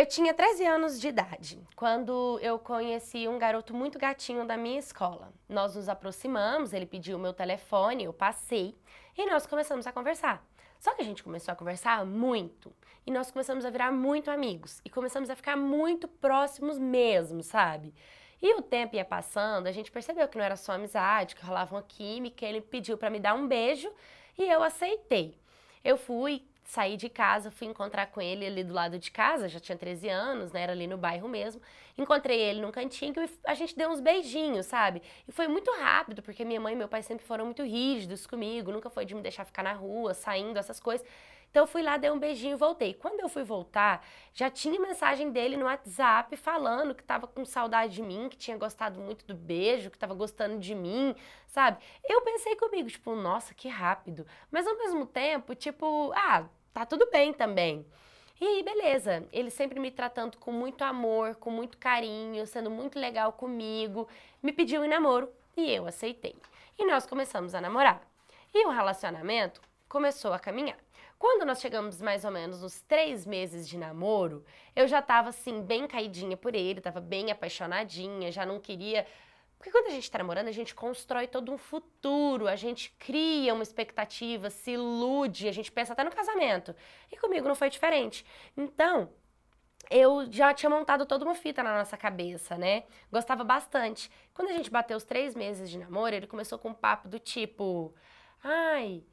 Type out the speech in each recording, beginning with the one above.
Eu tinha 13 anos de idade quando eu conheci um garoto muito gatinho da minha escola. Nós nos aproximamos, ele pediu o meu telefone, eu passei e nós começamos a conversar. Só que a gente começou a conversar muito e nós começamos a virar muito amigos e começamos a ficar muito próximos mesmo, sabe? E o tempo ia passando, a gente percebeu que não era só amizade, que rolava uma química, ele pediu para me dar um beijo e eu aceitei. Eu fui, saí de casa, fui encontrar com ele ali do lado de casa, já tinha 13 anos, né? Era ali no bairro mesmo. Encontrei ele num cantinho e a gente deu uns beijinhos, sabe? E foi muito rápido, porque minha mãe e meu pai sempre foram muito rígidos comigo, nunca foi de me deixar ficar na rua, saindo, essas coisas. Então eu fui lá, dei um beijinho e voltei. Quando eu fui voltar, já tinha mensagem dele no WhatsApp falando que tava com saudade de mim, que tinha gostado muito do beijo, que tava gostando de mim, sabe? Eu pensei comigo, tipo, nossa, que rápido. Mas ao mesmo tempo, tipo, ah, tá tudo bem também. E aí, beleza, ele sempre me tratando com muito amor, com muito carinho, sendo muito legal comigo, me pediu em namoro e eu aceitei. E nós começamos a namorar. E o relacionamento começou a caminhar. Quando nós chegamos mais ou menos nos três meses de namoro, eu já tava assim, bem caidinha por ele, tava bem apaixonadinha, já não queria. Porque quando a gente tá namorando, a gente constrói todo um futuro, a gente cria uma expectativa, se ilude, a gente pensa até no casamento. E comigo não foi diferente. Então, eu já tinha montado toda uma fita na nossa cabeça, né? Gostava bastante. Quando a gente bateu os três meses de namoro, ele começou com um papo do tipo: ai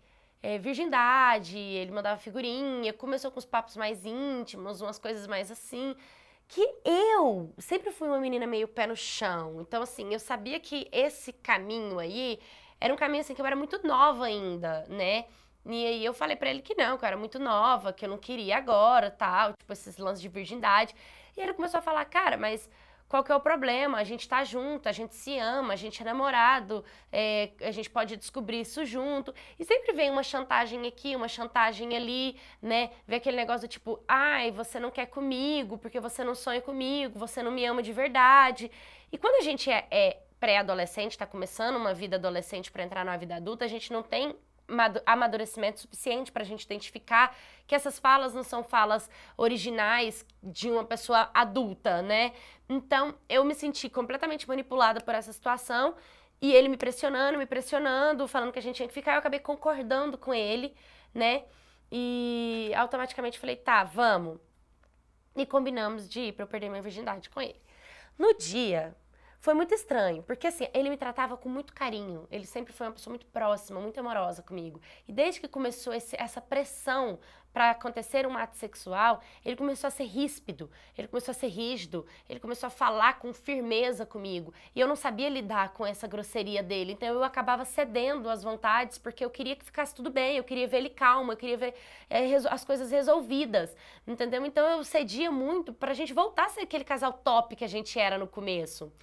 é, virgindade, ele mandava figurinha, começou com os papos mais íntimos, umas coisas mais assim. Que eu sempre fui uma menina meio pé no chão. Então, assim, eu sabia que esse caminho aí era um caminho assim que eu era muito nova ainda, né? E aí eu falei para ele que não, que eu era muito nova, que eu não queria agora, tal, tipo esses lances de virgindade. E ele começou a falar, cara, mas qual que é o problema? A gente está junto, a gente se ama, a gente é namorado, é, a gente pode descobrir isso junto. E sempre vem uma chantagem aqui, uma chantagem ali, né? Vem aquele negócio do tipo, ai, você não quer comigo, porque você não sonha comigo, você não me ama de verdade. E quando a gente é, é pré-adolescente, está começando uma vida adolescente para entrar na vida adulta, a gente não tem amadurecimento suficiente para a gente identificar que essas falas não são falas originais de uma pessoa adulta, né? Então eu me senti completamente manipulada por essa situação e ele me pressionando, me pressionando, falando que a gente tinha que ficar. Eu acabei concordando com ele, né? E automaticamente falei, tá, vamos. E combinamos de ir para eu perder minha virgindade com ele. No dia, foi muito estranho, porque assim, ele me tratava com muito carinho. Ele sempre foi uma pessoa muito próxima, muito amorosa comigo. E desde que começou esse, essa pressão para acontecer um ato sexual, ele começou a ser ríspido, ele começou a ser rígido, ele começou a falar com firmeza comigo. E eu não sabia lidar com essa grosseria dele, então eu acabava cedendo às vontades porque eu queria que ficasse tudo bem, eu queria ver ele calmo, eu queria ver é, as coisas resolvidas, entendeu? Então eu cedia muito para a gente voltar a ser aquele casal top que a gente era no começo.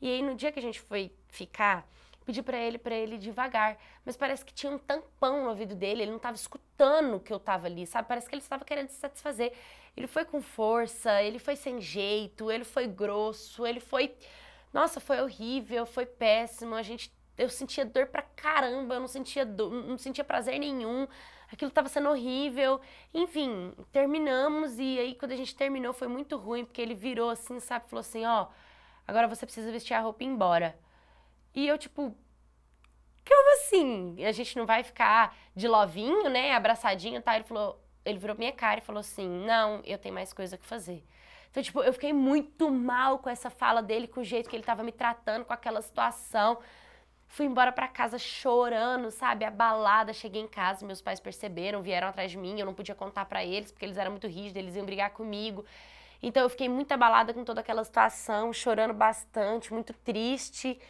E aí no dia que a gente foi ficar, pedi para ele para ele devagar, mas parece que tinha um tampão no ouvido dele, ele não estava escutando que eu estava ali, sabe? Parece que ele estava querendo se satisfazer. Ele foi com força, ele foi sem jeito, ele foi grosso, ele foi Nossa, foi horrível, foi péssimo. A gente eu sentia dor pra caramba, eu não sentia não sentia prazer nenhum. Aquilo estava sendo horrível. Enfim, terminamos e aí quando a gente terminou foi muito ruim, porque ele virou assim, sabe, falou assim, ó, oh, Agora você precisa vestir a roupa e ir embora. E eu, tipo, como assim? A gente não vai ficar de lovinho, né? Abraçadinho, tá? Ele falou, ele virou minha cara e falou assim: não, eu tenho mais coisa que fazer. Então, tipo, eu fiquei muito mal com essa fala dele, com o jeito que ele tava me tratando, com aquela situação. Fui embora para casa chorando, sabe? Abalada. Cheguei em casa, meus pais perceberam, vieram atrás de mim. Eu não podia contar para eles, porque eles eram muito rígidos, eles iam brigar comigo. Então eu fiquei muito abalada com toda aquela situação, chorando bastante, muito triste.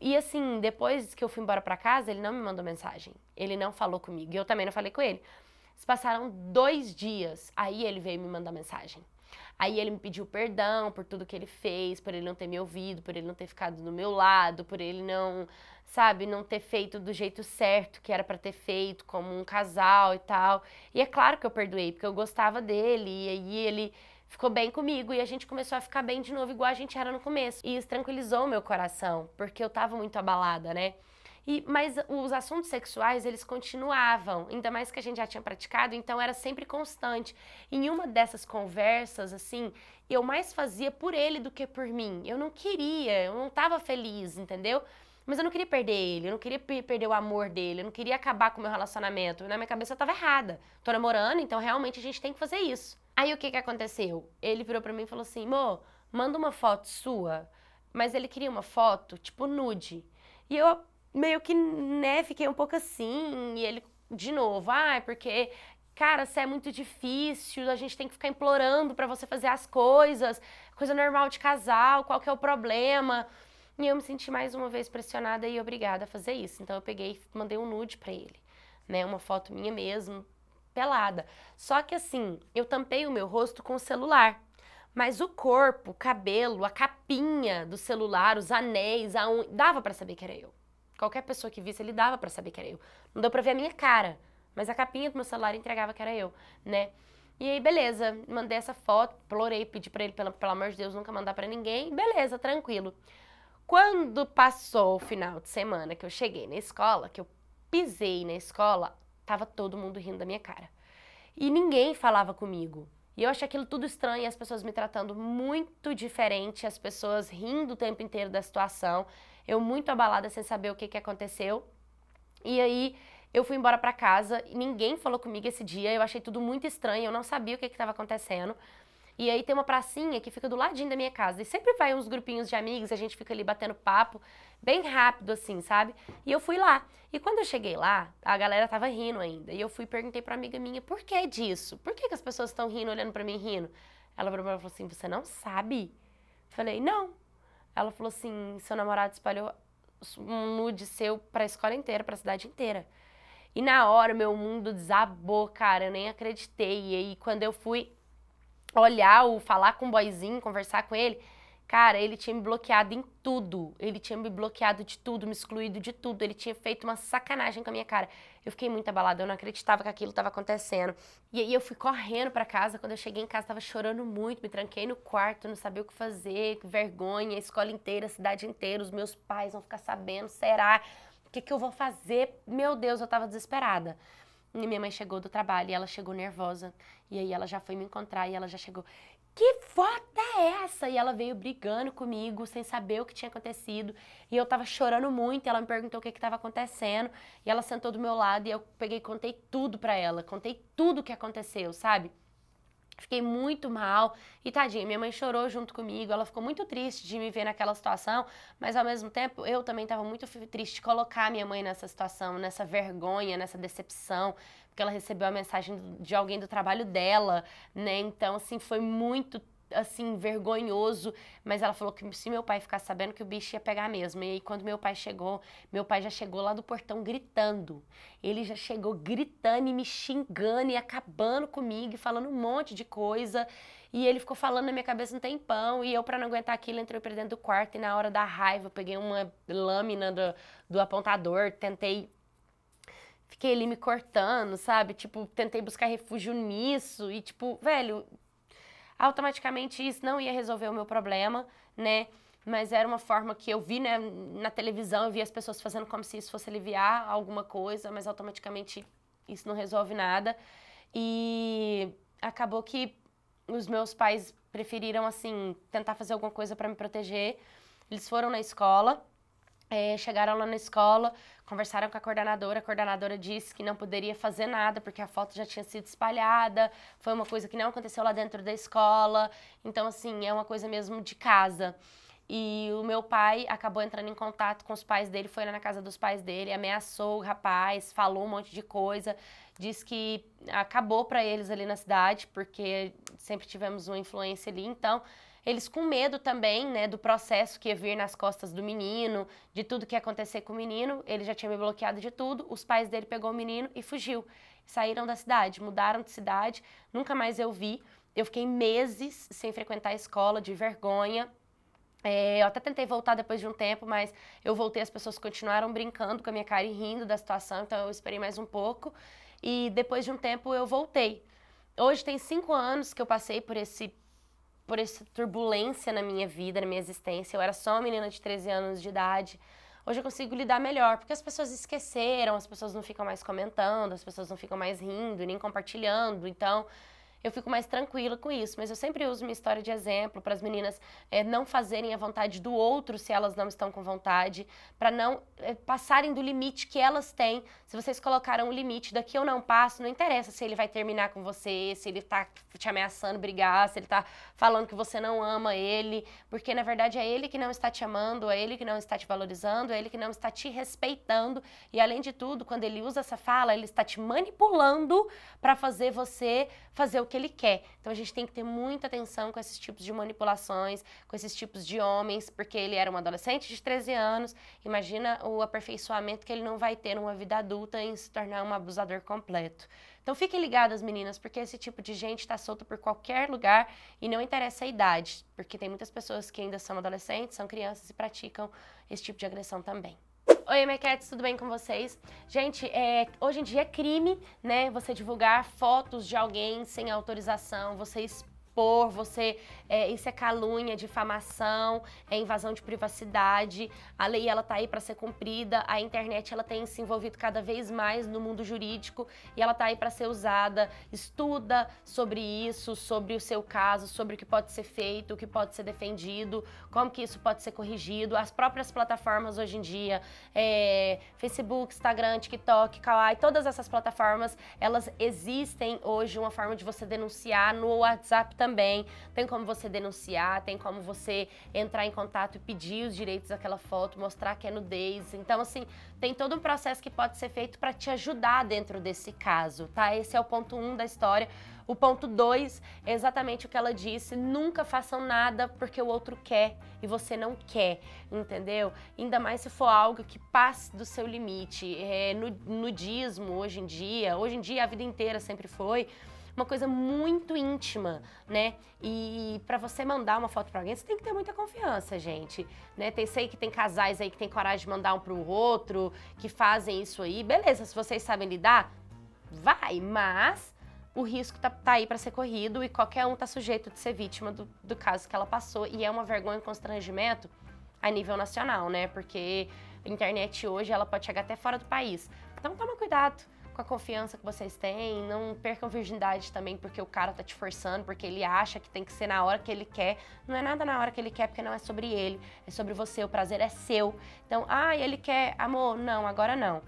E assim, depois que eu fui embora para casa, ele não me mandou mensagem. Ele não falou comigo. E eu também não falei com ele. Se passaram dois dias, aí ele veio me mandar mensagem. Aí ele me pediu perdão por tudo que ele fez, por ele não ter me ouvido, por ele não ter ficado do meu lado, por ele não, sabe, não ter feito do jeito certo que era para ter feito, como um casal e tal. E é claro que eu perdoei, porque eu gostava dele. E aí ele ficou bem comigo e a gente começou a ficar bem de novo, igual a gente era no começo. E isso tranquilizou meu coração, porque eu tava muito abalada, né? E, mas os assuntos sexuais, eles continuavam, ainda mais que a gente já tinha praticado, então era sempre constante. Em uma dessas conversas, assim, eu mais fazia por ele do que por mim. Eu não queria, eu não tava feliz, entendeu? Mas eu não queria perder ele, eu não queria perder o amor dele, eu não queria acabar com o meu relacionamento. Na minha cabeça eu tava errada. Tô namorando, então realmente a gente tem que fazer isso. Aí o que que aconteceu? Ele virou para mim e falou assim: "Mô, manda uma foto sua". Mas ele queria uma foto tipo nude. E eu meio que, né, fiquei um pouco assim, e ele de novo, ah, porque cara, você é muito difícil, a gente tem que ficar implorando para você fazer as coisas, coisa normal de casal, qual que é o problema? E eu me senti mais uma vez pressionada e obrigada a fazer isso. Então eu peguei, e mandei um nude para ele, né, uma foto minha mesmo, pelada. Só que assim, eu tampei o meu rosto com o celular. Mas o corpo, o cabelo, a capinha do celular, os anéis, a unha, dava para saber que era eu. Qualquer pessoa que visse, ele dava para saber que era eu. Não deu para ver a minha cara, mas a capinha do meu celular entregava que era eu, né? E aí, beleza, mandei essa foto, implorei, pedi pra ele, pelo, pelo amor de Deus, nunca mandar para ninguém. Beleza, tranquilo. Quando passou o final de semana que eu cheguei na escola, que eu pisei na escola, Tava todo mundo rindo da minha cara. E ninguém falava comigo. E eu achei aquilo tudo estranho, as pessoas me tratando muito diferente, as pessoas rindo o tempo inteiro da situação, eu muito abalada sem saber o que, que aconteceu. E aí eu fui embora para casa, ninguém falou comigo esse dia, eu achei tudo muito estranho, eu não sabia o que estava acontecendo. E aí tem uma pracinha que fica do ladinho da minha casa. E sempre vai uns grupinhos de amigos, a gente fica ali batendo papo, bem rápido assim, sabe? E eu fui lá. E quando eu cheguei lá, a galera tava rindo ainda. E eu fui e perguntei pra amiga minha, por que disso? Por que, que as pessoas estão rindo, olhando para mim rindo? Ela falou assim, você não sabe? Falei, não. Ela falou assim, seu namorado espalhou um nude seu pra escola inteira, pra cidade inteira. E na hora, meu mundo desabou, cara. Eu nem acreditei. E aí, quando eu fui olhar ou falar com o boyzinho, conversar com ele. Cara, ele tinha me bloqueado em tudo. Ele tinha me bloqueado de tudo, me excluído de tudo. Ele tinha feito uma sacanagem com a minha cara. Eu fiquei muito abalada, eu não acreditava que aquilo estava acontecendo. E aí eu fui correndo para casa. Quando eu cheguei em casa, estava chorando muito, me tranquei no quarto, não sabia o que fazer, que vergonha. A escola inteira, a cidade inteira, os meus pais vão ficar sabendo, será? O que, que eu vou fazer? Meu Deus, eu estava desesperada. E minha mãe chegou do trabalho e ela chegou nervosa. E aí ela já foi me encontrar e ela já chegou. Que foto é essa? E ela veio brigando comigo, sem saber o que tinha acontecido. E eu tava chorando muito. e ela me perguntou o que estava acontecendo. E ela sentou do meu lado e eu peguei, contei tudo pra ela. Contei tudo o que aconteceu, sabe? Fiquei muito mal e tadinha, minha mãe chorou junto comigo, ela ficou muito triste de me ver naquela situação, mas ao mesmo tempo eu também estava muito triste de colocar minha mãe nessa situação, nessa vergonha, nessa decepção, porque ela recebeu a mensagem de alguém do trabalho dela, né? Então assim, foi muito assim, vergonhoso, mas ela falou que se meu pai ficar sabendo que o bicho ia pegar mesmo. E aí quando meu pai chegou, meu pai já chegou lá do portão gritando. Ele já chegou gritando e me xingando e acabando comigo e falando um monte de coisa. E ele ficou falando na minha cabeça um tempão, e eu, para não aguentar aquilo, entrei pra dentro do quarto e na hora da raiva, peguei uma lâmina do, do apontador, tentei fiquei ali me cortando, sabe? Tipo, tentei buscar refúgio nisso e tipo, velho, automaticamente isso não ia resolver o meu problema, né? Mas era uma forma que eu vi né, na televisão, eu vi as pessoas fazendo como se isso fosse aliviar alguma coisa, mas automaticamente isso não resolve nada. E acabou que os meus pais preferiram, assim, tentar fazer alguma coisa para me proteger. Eles foram na escola é, chegaram lá na escola, conversaram com a coordenadora. A coordenadora disse que não poderia fazer nada porque a foto já tinha sido espalhada. Foi uma coisa que não aconteceu lá dentro da escola. Então, assim, é uma coisa mesmo de casa. E o meu pai acabou entrando em contato com os pais dele, foi lá na casa dos pais dele, ameaçou o rapaz, falou um monte de coisa, disse que acabou para eles ali na cidade, porque sempre tivemos uma influência ali. Então, eles com medo também, né, do processo que ia vir nas costas do menino, de tudo que ia acontecer com o menino, ele já tinha me bloqueado de tudo, os pais dele pegou o menino e fugiu. Saíram da cidade, mudaram de cidade, nunca mais eu vi. Eu fiquei meses sem frequentar a escola, de vergonha, é, eu até tentei voltar depois de um tempo, mas eu voltei, as pessoas continuaram brincando com a minha cara e rindo da situação, então eu esperei mais um pouco. E depois de um tempo eu voltei. Hoje tem cinco anos que eu passei por esse por essa turbulência na minha vida, na minha existência. Eu era só uma menina de 13 anos de idade. Hoje eu consigo lidar melhor, porque as pessoas esqueceram, as pessoas não ficam mais comentando, as pessoas não ficam mais rindo, nem compartilhando. Então, eu fico mais tranquila com isso. Mas eu sempre uso minha história de exemplo para as meninas é, não fazerem a vontade do outro se elas não estão com vontade, para não é, passarem do limite que elas têm. Se vocês colocaram o limite, daqui eu não passo, não interessa se ele vai terminar com você, se ele está te ameaçando brigar, se ele está falando que você não ama ele, porque na verdade é ele que não está te amando, é ele que não está te valorizando, é ele que não está te respeitando. E além de tudo, quando ele usa essa fala, ele está te manipulando para fazer você fazer o que ele quer. Então a gente tem que ter muita atenção com esses tipos de manipulações, com esses tipos de homens, porque ele era um adolescente de 13 anos. Imagina o aperfeiçoamento que ele não vai ter numa vida adulta em se tornar um abusador completo. Então fiquem ligadas, meninas, porque esse tipo de gente está solto por qualquer lugar e não interessa a idade, porque tem muitas pessoas que ainda são adolescentes, são crianças e praticam esse tipo de agressão também. Oi, Mequetes, tudo bem com vocês? Gente, é, hoje em dia é crime, né? Você divulgar fotos de alguém sem autorização, você expor expor, você é, isso é calúnia, difamação, é invasão de privacidade. A lei ela tá aí para ser cumprida. A internet ela tem se envolvido cada vez mais no mundo jurídico e ela tá aí para ser usada. Estuda sobre isso, sobre o seu caso, sobre o que pode ser feito, o que pode ser defendido, como que isso pode ser corrigido. As próprias plataformas hoje em dia, é, Facebook, Instagram, TikTok, Kawaii, todas essas plataformas elas existem hoje uma forma de você denunciar no WhatsApp também também. Tem como você denunciar, tem como você entrar em contato e pedir os direitos daquela foto, mostrar que é nudez. Então, assim, tem todo um processo que pode ser feito para te ajudar dentro desse caso, tá? Esse é o ponto um da história. O ponto 2 é exatamente o que ela disse: nunca façam nada porque o outro quer e você não quer, entendeu? Ainda mais se for algo que passe do seu limite. É, nudismo hoje em dia, hoje em dia a vida inteira sempre foi uma coisa muito íntima, né? E para você mandar uma foto para alguém, você tem que ter muita confiança, gente, né? Tem sei que tem casais aí que tem coragem de mandar um pro outro, que fazem isso aí. Beleza, se vocês sabem lidar, vai, mas o risco tá, tá aí para ser corrido e qualquer um tá sujeito de ser vítima do, do caso que ela passou e é uma vergonha e constrangimento a nível nacional, né? Porque a internet hoje ela pode chegar até fora do país. Então toma cuidado com a confiança que vocês têm, não percam virgindade também porque o cara tá te forçando, porque ele acha que tem que ser na hora que ele quer. Não é nada na hora que ele quer, porque não é sobre ele, é sobre você, o prazer é seu. Então, ah, ele quer, amor, não, agora não.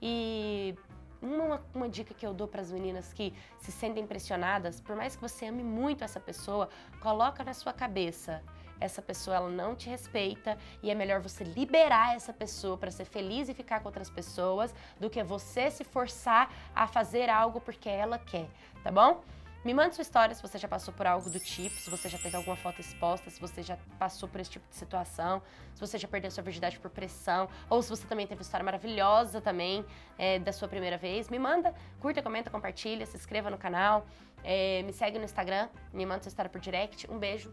E uma, uma, dica que eu dou para as meninas que se sentem pressionadas, por mais que você ame muito essa pessoa, coloca na sua cabeça essa pessoa ela não te respeita e é melhor você liberar essa pessoa para ser feliz e ficar com outras pessoas do que você se forçar a fazer algo porque ela quer, tá bom? Me manda sua história se você já passou por algo do tipo, se você já teve alguma foto exposta, se você já passou por esse tipo de situação, se você já perdeu sua virgindade por pressão, ou se você também teve uma história maravilhosa também é, da sua primeira vez. Me manda, curta, comenta, compartilha, se inscreva no canal, é, me segue no Instagram, me manda sua história por direct. Um beijo,